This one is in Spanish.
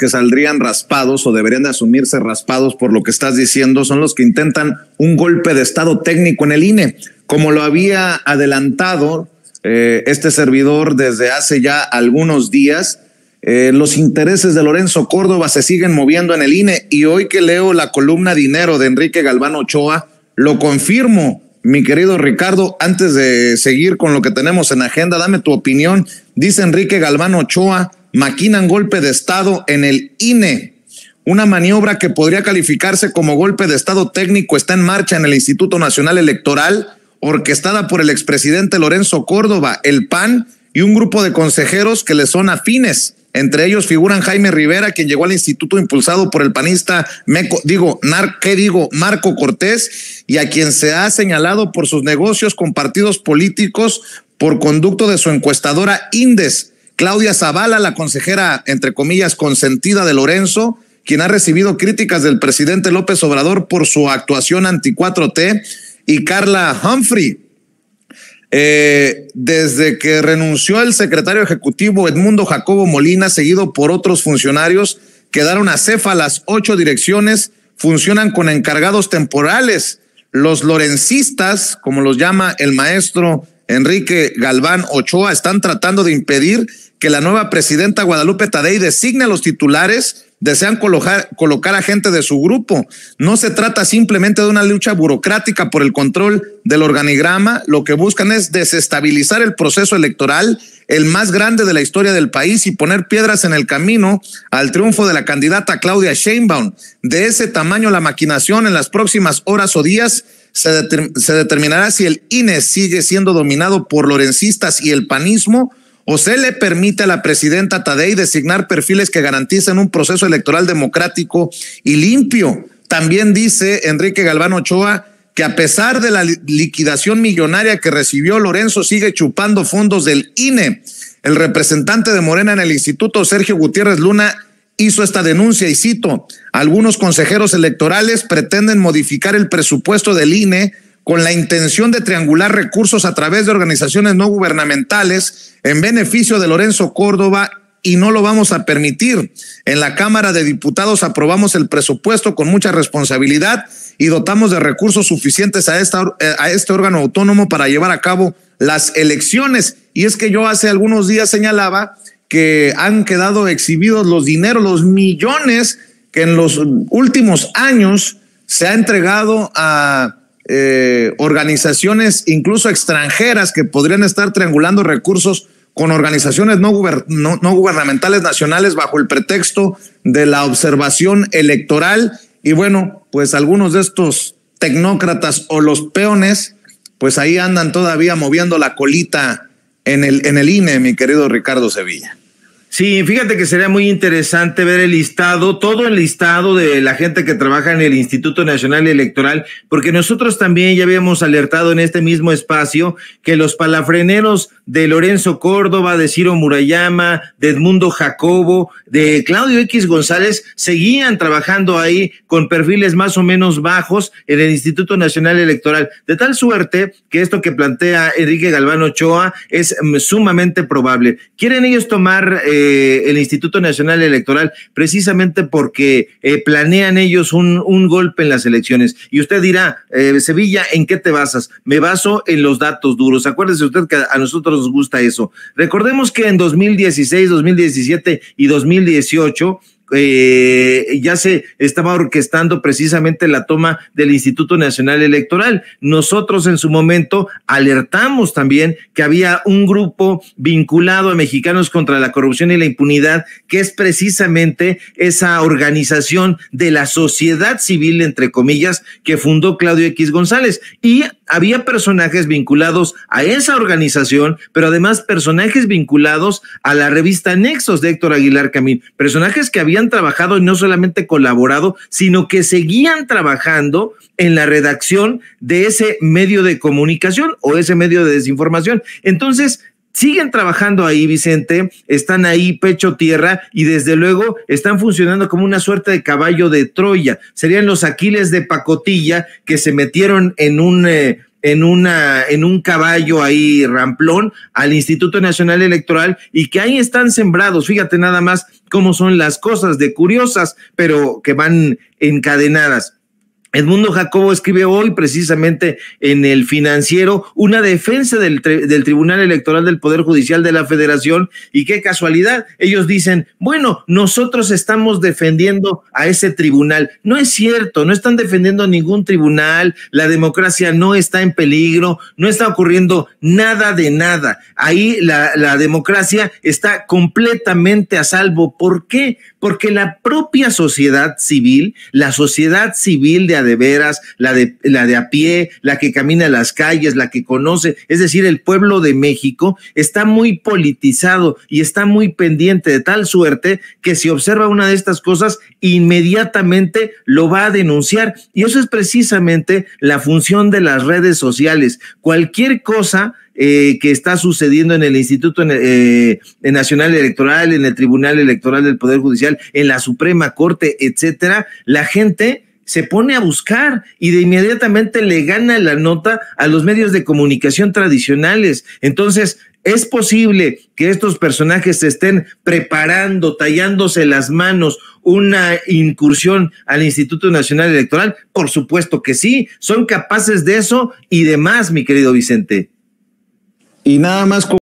que saldrían raspados o deberían de asumirse raspados por lo que estás diciendo son los que intentan un golpe de estado técnico en el INE, como lo había adelantado eh, este servidor desde hace ya algunos días. Eh, los intereses de Lorenzo Córdoba se siguen moviendo en el INE y hoy que leo la columna Dinero de Enrique Galván Ochoa, lo confirmo, mi querido Ricardo, antes de seguir con lo que tenemos en agenda, dame tu opinión. Dice Enrique Galván Ochoa, maquinan golpe de Estado en el INE. Una maniobra que podría calificarse como golpe de Estado técnico está en marcha en el Instituto Nacional Electoral, orquestada por el expresidente Lorenzo Córdoba, el PAN y un grupo de consejeros que le son afines. Entre ellos figuran Jaime Rivera, quien llegó al instituto impulsado por el panista digo, digo? Marco Cortés, y a quien se ha señalado por sus negocios con partidos políticos por conducto de su encuestadora Indes. Claudia Zavala, la consejera, entre comillas, consentida de Lorenzo, quien ha recibido críticas del presidente López Obrador por su actuación anti-4T, y Carla Humphrey. Eh, desde que renunció el secretario ejecutivo Edmundo Jacobo Molina, seguido por otros funcionarios, quedaron a las ocho direcciones, funcionan con encargados temporales. Los lorencistas, como los llama el maestro Enrique Galván Ochoa están tratando de impedir que la nueva presidenta Guadalupe Tadei designe a los titulares desean colocar, colocar, a gente de su grupo. No se trata simplemente de una lucha burocrática por el control del organigrama, lo que buscan es desestabilizar el proceso electoral, el más grande de la historia del país, y poner piedras en el camino al triunfo de la candidata Claudia Sheinbaum. De ese tamaño la maquinación en las próximas horas o días se, determinará si el INE sigue siendo dominado por lorencistas y el panismo o se le permite a la presidenta Tadei designar perfiles que garanticen un proceso electoral democrático y limpio. También dice Enrique Galván Ochoa que a pesar de la liquidación millonaria que recibió, Lorenzo sigue chupando fondos del INE. El representante de Morena en el Instituto, Sergio Gutiérrez Luna, hizo esta denuncia y cito, algunos consejeros electorales pretenden modificar el presupuesto del INE con la intención de triangular recursos a través de organizaciones no gubernamentales en beneficio de Lorenzo Córdoba y no lo vamos a permitir. En la Cámara de Diputados aprobamos el presupuesto con mucha responsabilidad y dotamos de recursos suficientes a, esta, eh, a este órgano autónomo para llevar a cabo las elecciones. Y es que yo hace algunos días señalaba que han quedado exhibidos los dineros, los millones que en los últimos años se ha entregado a eh, organizaciones incluso extranjeras que podrían estar triangulando recursos con organizaciones no, no, gubernamentales nacionales bajo el pretexto de la observación electoral. Y bueno, pues algunos de estos tecnócratas o los peones, pues ahí andan todavía moviendo la colita en el, en el INE, mi querido Ricardo Sevilla. Sí, fíjate que sería muy interesante ver el listado, todo el listado de la gente que trabaja en el Instituto Nacional Electoral, porque nosotros también ya habíamos alertado en este mismo espacio que los palafreneros de Lorenzo Córdoba, de Ciro Murayama, de Edmundo Jacobo, de Claudio X González, seguían trabajando ahí con perfiles más o menos bajos en el Instituto Nacional Electoral, de tal suerte que esto que plantea Enrique Galván Ochoa es mm, sumamente probable. ¿Quieren ellos tomar... Eh, eh, el Instituto Nacional Electoral, precisamente porque eh, planean ellos un, un, golpe en las elecciones. Y usted dirá, eh, Sevilla, ¿en qué te basas? Me baso en los datos duros. Acuérdese usted que a nosotros nos gusta eso. Recordemos que en 2016, 2017 y 2018, eh, ya se estaba orquestando precisamente la toma del Instituto Nacional Electoral. Nosotros en su momento alertamos también que había un grupo vinculado a Mexicanos contra la Corrupción y la Impunidad, que es precisamente esa organización de la sociedad civil, entre comillas, que fundó Claudio X González. Y había personajes vinculados a esa organización, pero además personajes vinculados a la revista Nexos de Héctor Aguilar Camín, personajes que habían trabajado y no solamente colaborado, sino que seguían trabajando en la redacción de ese medio de comunicación o ese medio de desinformación. Entonces, siguen trabajando ahí, Vicente, están ahí pecho tierra y desde luego están funcionando como una suerte de caballo de Troya. Serían los Aquiles de pacotilla que se metieron en un eh, en, una, en un caballo ahí ramplón al Instituto Nacional Electoral y que ahí están sembrados. Fíjate nada más cómo son las cosas de curiosas, pero que van encadenadas. Edmundo Jacobo escribe hoy precisamente en el financiero una defensa del, Tribunal Electoral del Poder Judicial de la Federación y qué casualidad, ellos dicen, bueno, nosotros estamos defendiendo a ese tribunal. No es cierto, no están defendiendo ningún tribunal, la democracia no está en peligro, no está ocurriendo nada de nada. Ahí la, la democracia está completamente a salvo. ¿Por qué? Porque la propia sociedad civil, la sociedad civil de de veras, la de, la de a pie, la que camina las calles, la que conoce, es decir, el pueblo de México está muy politizado y está muy pendiente de tal suerte que si observa una de estas cosas, inmediatamente lo va a denunciar. Y eso es precisamente la función de las redes sociales. Cualquier cosa eh, que está sucediendo en el Instituto eh, Nacional Electoral, en el Tribunal Electoral del Poder Judicial, en la Suprema Corte, etcétera, la gente se pone a buscar y de inmediatamente le gana la nota a los medios de comunicación tradicionales. Entonces, es posible que estos personajes se estén preparando, tallándose las manos, una incursión al Instituto Nacional Electoral. Por supuesto que sí, son capaces de eso y de más, mi querido Vicente. Y nada más.